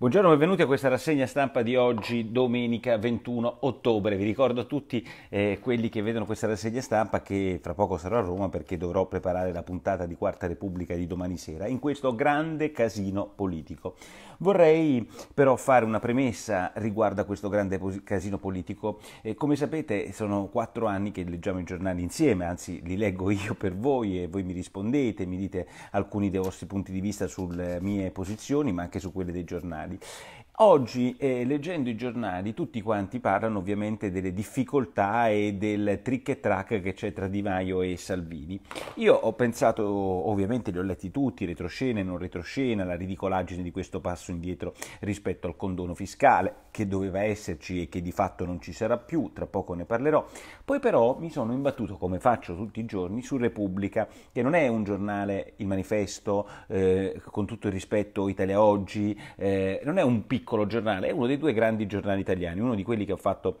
Buongiorno, benvenuti a questa rassegna stampa di oggi, domenica 21 ottobre. Vi ricordo a tutti eh, quelli che vedono questa rassegna stampa che fra poco sarò a Roma perché dovrò preparare la puntata di Quarta Repubblica di domani sera in questo grande casino politico. Vorrei però fare una premessa riguardo a questo grande casino politico. Eh, come sapete sono quattro anni che leggiamo i giornali insieme, anzi li leggo io per voi e voi mi rispondete, mi dite alcuni dei vostri punti di vista sulle mie posizioni ma anche su quelle dei giornali. Et Oggi, eh, leggendo i giornali, tutti quanti parlano ovviamente delle difficoltà e del trick e track che c'è tra Di Maio e Salvini. Io ho pensato, ovviamente li ho letti tutti, retroscena e non retroscena, la ridicolaggine di questo passo indietro rispetto al condono fiscale, che doveva esserci e che di fatto non ci sarà più, tra poco ne parlerò. Poi però mi sono imbattuto, come faccio tutti i giorni, su Repubblica, che non è un giornale, il manifesto, eh, con tutto il rispetto, Italia Oggi, eh, non è un piccolo piccolo giornale, è uno dei due grandi giornali italiani, uno di quelli che ha fatto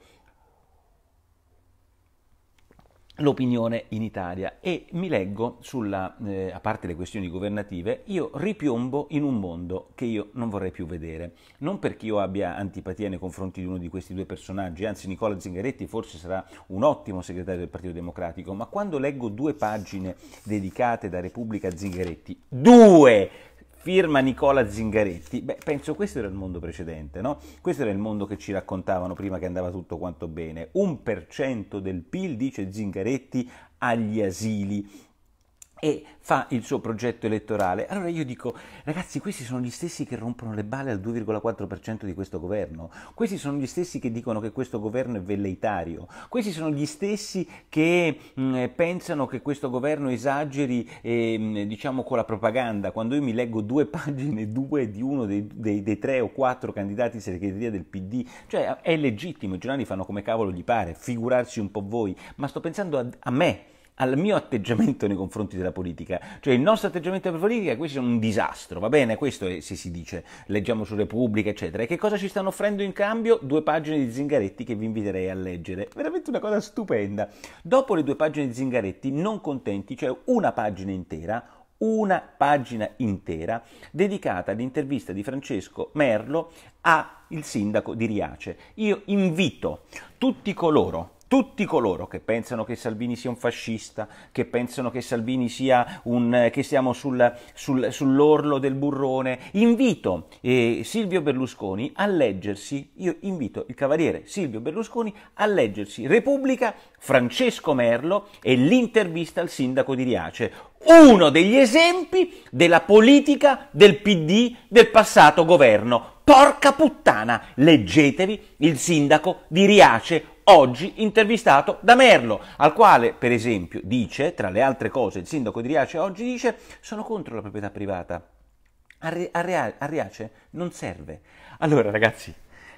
l'opinione in Italia e mi leggo sulla, eh, a parte le questioni governative, io ripiombo in un mondo che io non vorrei più vedere. Non perché io abbia antipatia nei confronti di uno di questi due personaggi, anzi Nicola Zingaretti forse sarà un ottimo segretario del Partito Democratico, ma quando leggo due pagine dedicate da Repubblica Zingaretti, due firma Nicola Zingaretti. Beh, penso questo era il mondo precedente, no? Questo era il mondo che ci raccontavano prima che andava tutto quanto bene. Un per cento del PIL, dice Zingaretti, agli asili e fa il suo progetto elettorale. Allora io dico, ragazzi, questi sono gli stessi che rompono le balle al 2,4% di questo governo, questi sono gli stessi che dicono che questo governo è velleitario, questi sono gli stessi che mh, mm, eh, pensano che questo governo esageri eh, diciamo con la propaganda. Quando io mi leggo due pagine, due di uno dei, dei, dei tre o quattro candidati in segreteria del PD, cioè è legittimo, i giornali fanno come cavolo gli pare, figurarsi un po' voi, ma sto pensando a, a me al mio atteggiamento nei confronti della politica. Cioè il nostro atteggiamento per politica, questo è un disastro, va bene? Questo è, se si dice, leggiamo su Repubblica, eccetera. E che cosa ci stanno offrendo in cambio? Due pagine di Zingaretti che vi inviterei a leggere. Veramente una cosa stupenda. Dopo le due pagine di Zingaretti, non contenti, cioè una pagina intera, una pagina intera dedicata all'intervista di Francesco Merlo al sindaco di Riace. Io invito tutti coloro tutti coloro che pensano che Salvini sia un fascista, che pensano che Salvini sia un eh, che siamo sul, sul, sull'orlo del burrone, invito eh, Silvio Berlusconi a leggersi, io invito il cavaliere Silvio Berlusconi a leggersi Repubblica, Francesco Merlo e l'intervista al sindaco di Riace, uno degli esempi della politica del PD del passato governo. Porca puttana, leggetevi il sindaco di Riace, oggi intervistato da Merlo, al quale per esempio dice, tra le altre cose, il sindaco di Riace oggi dice sono contro la proprietà privata. A, Re, a, Re, a Riace non serve. Allora ragazzi,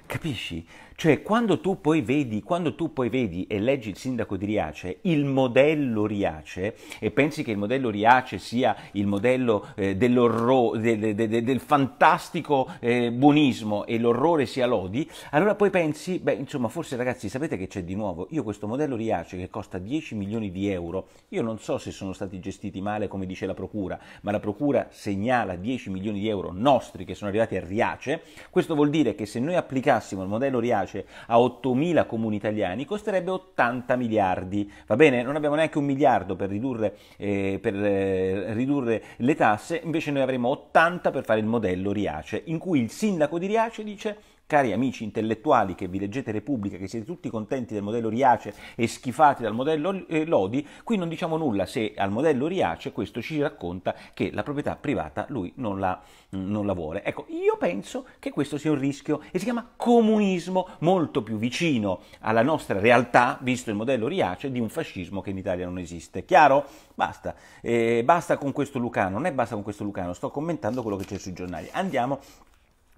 capisci? Cioè, quando tu poi vedi, tu poi vedi e leggi il sindaco di Riace, il modello Riace, e pensi che il modello Riace sia il modello eh, dell'orrore, de, de, de, del fantastico eh, buonismo e l'orrore sia l'odi, allora poi pensi, beh, insomma, forse ragazzi sapete che c'è di nuovo, io questo modello Riace che costa 10 milioni di euro, io non so se sono stati gestiti male come dice la Procura, ma la Procura segnala 10 milioni di euro nostri che sono arrivati a Riace, questo vuol dire che se noi applicassimo il modello Riace, pace a 8.000 comuni italiani costerebbe 80 miliardi. Va bene, non abbiamo neanche un miliardo per ridurre, eh, per, eh, ridurre le tasse, invece noi avremo 80 per fare il modello Riace, in cui il sindaco di Riace dice cari amici intellettuali che vi leggete Repubblica, che siete tutti contenti del modello Riace e schifati dal modello eh, Lodi, qui non diciamo nulla se al modello Riace questo ci racconta che la proprietà privata lui non la, non la vuole. Ecco, io penso che questo sia un rischio e si chiama comunismo molto più vicino alla nostra realtà, visto il modello Riace, di un fascismo che in Italia non esiste. Chiaro? Basta. Eh, basta con questo Lucano, non è basta con questo Lucano, sto commentando quello che c'è sui giornali. Andiamo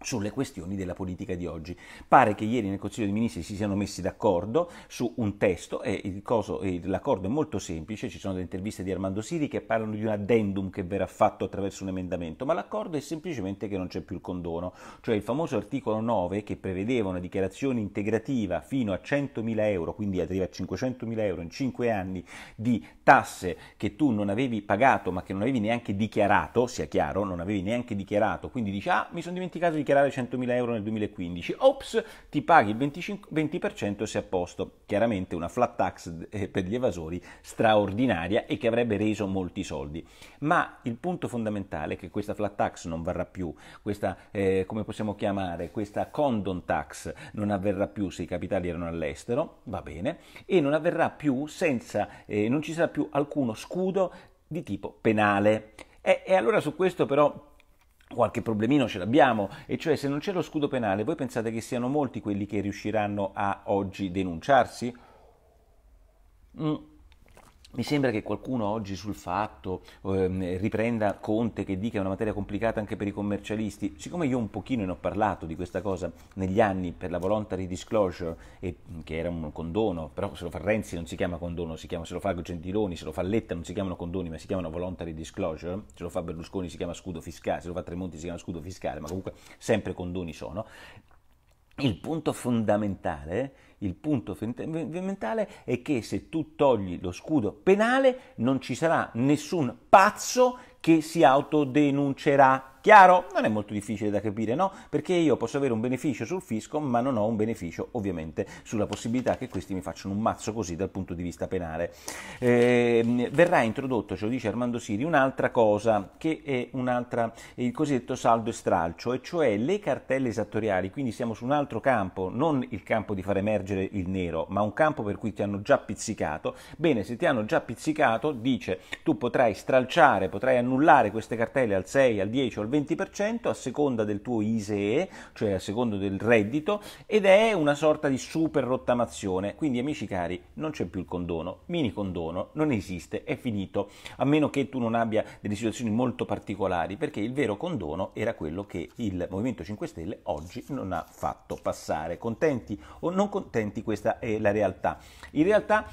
sulle questioni della politica di oggi. Pare che ieri nel Consiglio dei Ministri si siano messi d'accordo su un testo e coso, l'accordo è molto semplice, ci sono delle interviste di Armando Siri che parlano di un addendum che verrà fatto attraverso un emendamento, ma l'accordo è semplicemente che non c'è più il condono, cioè il famoso articolo 9 che prevedeva una dichiarazione integrativa fino a 100.000 euro, quindi arriva a 500.000 euro in 5 anni di tasse che tu non avevi pagato ma che non avevi neanche dichiarato, sia chiaro, non avevi neanche dichiarato, quindi dici ah mi sono dimenticato di dichiarare dichiarare 100.000 euro nel 2015, ops, ti paghi il 25, 20% se a posto. Chiaramente una flat tax eh, per gli evasori straordinaria e che avrebbe reso molti soldi. Ma il punto fondamentale è che questa flat tax non varrà più, questa, eh, come possiamo chiamare, questa condon tax non avverrà più se i capitali erano all'estero, va bene, e non avverrà più senza, eh, non ci sarà più alcuno scudo di tipo penale. E, e allora su questo però qualche problemino ce l'abbiamo, e cioè se non c'è lo scudo penale, voi pensate che siano molti quelli che riusciranno a oggi denunciarsi? Mm. Mi sembra che qualcuno oggi sul fatto ehm, riprenda Conte che dica è una materia complicata anche per i commercialisti. Siccome io un pochino ne ho parlato di questa cosa negli anni per la voluntary disclosure, e, mm, che era un condono, però se lo fa Renzi non si chiama condono, si chiama, se lo fa Gentiloni, se lo fa Letta non si chiamano condoni ma si chiamano voluntary disclosure, se lo fa Berlusconi si chiama scudo fiscale, se lo fa Tremonti si chiama scudo fiscale, ma comunque sempre condoni sono. Il punto fondamentale il punto fondamentale è che se tu togli lo scudo penale non ci sarà nessun pazzo che si autodenuncerà. Chiaro? Non è molto difficile da capire, no? Perché io posso avere un beneficio sul fisco, ma non ho un beneficio ovviamente sulla possibilità che questi mi facciano un mazzo così dal punto di vista penale. Eh, verrà introdotto, ce lo dice Armando Siri, un'altra cosa che è un'altra, il cosiddetto saldo e stralcio, e cioè le cartelle esattoriali, quindi siamo su un altro campo, non il campo di far emergere leggere il nero, ma un campo per cui ti hanno già pizzicato, bene, se ti hanno già pizzicato, dice tu potrai stralciare, potrai annullare queste cartelle al 6, al 10 o al 20% a seconda del tuo ISEE, cioè a seconda del reddito, ed è una sorta di super rottamazione. Quindi amici cari, non c'è più il condono, mini condono, non esiste, è finito, a meno che tu non abbia delle situazioni molto particolari, perché il vero condono era quello che il Movimento 5 Stelle oggi non ha fatto passare. Contenti o non contenti? utenti, questa è la realtà. In realtà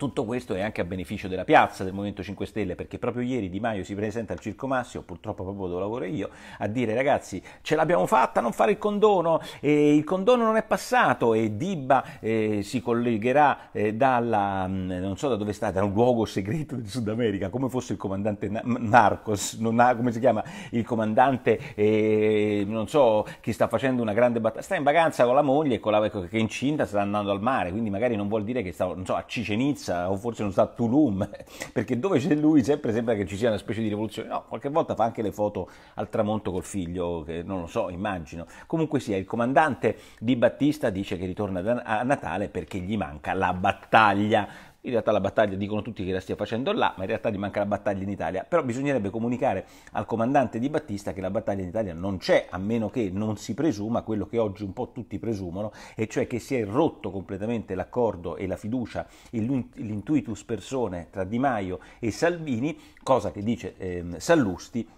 tutto questo è anche a beneficio della piazza del Movimento 5 Stelle, perché proprio ieri Di Maio si presenta al Circo Massimo, purtroppo proprio dove lavoro io, a dire ragazzi ce l'abbiamo fatta, non fare il condono, eh, il condono non è passato e Dibba eh, si collegherà eh, dalla, mm, non so da dove sta, da un luogo segreto del Sud America, come fosse il comandante Na- Narcos, ha, come si chiama, il comandante, eh, non so, che sta facendo una grande battaglia, sta in vacanza con la moglie la, che è incinta, sta andando al mare, quindi magari non vuol dire che sta, so, a Cicenizza Nizza o forse non sta a Tulum, perché dove c'è lui sempre sembra che ci sia una specie di rivoluzione. No, qualche volta fa anche le foto al tramonto col figlio, che non lo so, immagino. Comunque sia, il comandante di Battista dice che ritorna a Natale perché gli manca la battaglia in realtà la battaglia dicono tutti che la stia facendo là, ma in realtà gli manca la battaglia in Italia. Però bisognerebbe comunicare al comandante di Battista che la battaglia in Italia non c'è, a meno che non si presuma quello che oggi un po' tutti presumono, e cioè che si è rotto completamente l'accordo e la fiducia, e l'intuitus persone tra Di Maio e Salvini, cosa che dice eh, Sallusti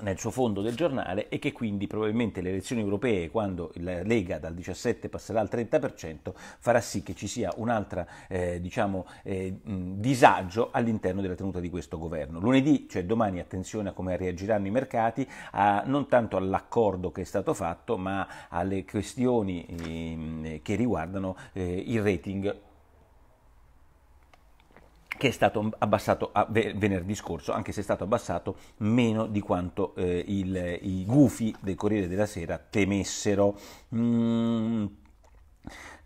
nel suo fondo del giornale e che quindi probabilmente le elezioni europee, quando la Lega dal 17 passerà al 30%, farà sì che ci sia un altro eh, diciamo, eh, disagio all'interno della tenuta di questo governo. Lunedì, cioè domani, attenzione a come reagiranno i mercati, a, non tanto all'accordo che è stato fatto, ma alle questioni eh, che riguardano eh, il rating che è stato abbassato venerdì scorso, anche se è stato abbassato meno di quanto eh, il, i gufi del Corriere della Sera temessero. Mm.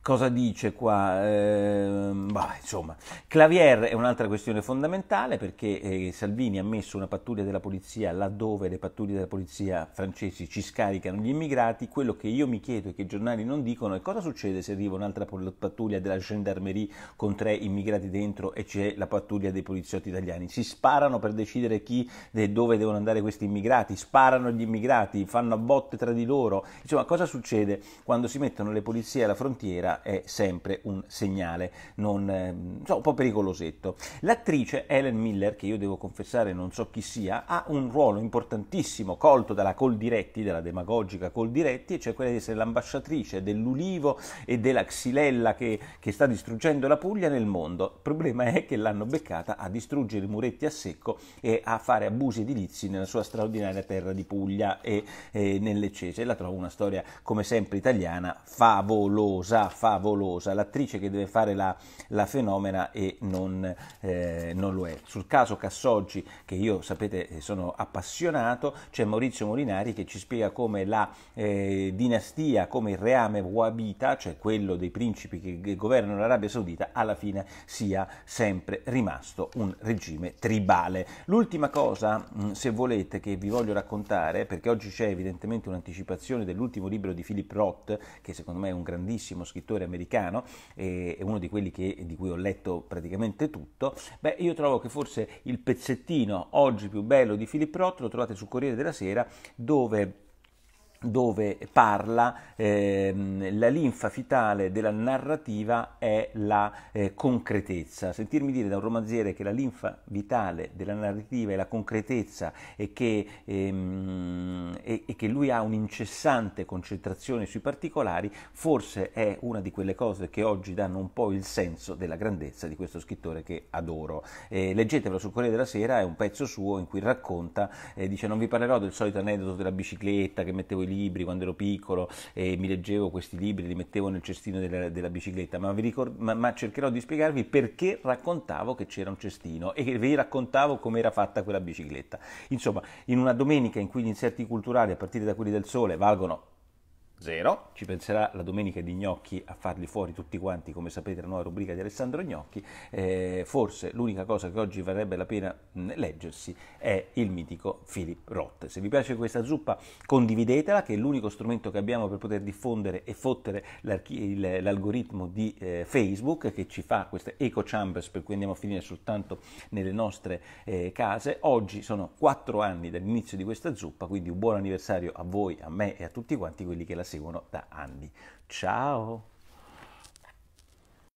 Cosa dice qua? Eh, bah, insomma, Clavier è un'altra questione fondamentale perché eh, Salvini ha messo una pattuglia della polizia laddove le pattuglie della polizia francesi ci scaricano gli immigrati. Quello che io mi chiedo e che i giornali non dicono è cosa succede se arriva un'altra pattuglia della gendarmerie con tre immigrati dentro e c'è la pattuglia dei poliziotti italiani. Si sparano per decidere chi e dove devono andare questi immigrati, sparano gli immigrati, fanno a botte tra di loro. Insomma, cosa succede quando si mettono le polizie alla frontiera? camera è sempre un segnale non, eh, so, un po' pericolosetto. L'attrice Helen Miller, che io devo confessare non so chi sia, ha un ruolo importantissimo colto dalla Coldiretti, dalla demagogica Coldiretti, cioè quella di essere l'ambasciatrice dell'ulivo e della xilella che, che sta distruggendo la Puglia nel mondo. Il problema è che l'hanno beccata a distruggere i muretti a secco e a fare abusi edilizi nella sua straordinaria terra di Puglia e, e nelle Cese. La trovo una storia, come sempre, italiana favolosa, favolosa, l'attrice che deve fare la, la fenomena e non, eh, non, lo è. Sul caso Cassoggi, che io sapete eh, sono appassionato, c'è Maurizio Molinari che ci spiega come la eh, dinastia, come il reame Wabita, cioè quello dei principi che governano l'Arabia Saudita, alla fine sia sempre rimasto un regime tribale. L'ultima cosa, mm, se volete, che vi voglio raccontare, perché oggi c'è evidentemente un'anticipazione dell'ultimo libro di Philip Roth, che secondo me è un grandissimo scrittore, scrittore americano, eh, è uno di quelli che, di cui ho letto praticamente tutto, beh, io trovo che forse il pezzettino oggi più bello di Philip Roth lo trovate su Corriere della Sera dove dove parla ehm, la linfa vitale della narrativa è la eh, concretezza. Sentirmi dire da un romanziere che la linfa vitale della narrativa è la concretezza e che, ehm, e, e che lui ha un'incessante concentrazione sui particolari, forse è una di quelle cose che oggi danno un po' il senso della grandezza di questo scrittore che adoro. Eh, leggetevelo sul Corriere della Sera, è un pezzo suo in cui racconta, eh, dice non vi parlerò del solito aneddoto della bicicletta che mettevo in libri quando ero piccolo e mi leggevo questi libri, li mettevo nel cestino della, della bicicletta, ma, ricord- ma, ma cercherò di spiegarvi perché raccontavo che c'era un cestino e vi raccontavo come era fatta quella bicicletta. Insomma, in una domenica in cui gli inserti culturali, a partire da quelli del sole, valgono Zero. Ci penserà la domenica di Gnocchi a farli fuori tutti quanti, come sapete la nuova rubrica di Alessandro Gnocchi. Eh, forse l'unica cosa che oggi varrebbe la pena mh, mm, leggersi è il mitico Philip Roth. Se vi piace questa zuppa condividetela, che è l'unico strumento che abbiamo per poter diffondere e fottere l'algoritmo di eh, Facebook che ci fa queste eco chambers per cui andiamo a finire soltanto nelle nostre eh, case. Oggi sono quattro anni dall'inizio di questa zuppa, quindi un buon anniversario a voi, a me e a tutti quanti quelli che la seguono da anni. Ciao!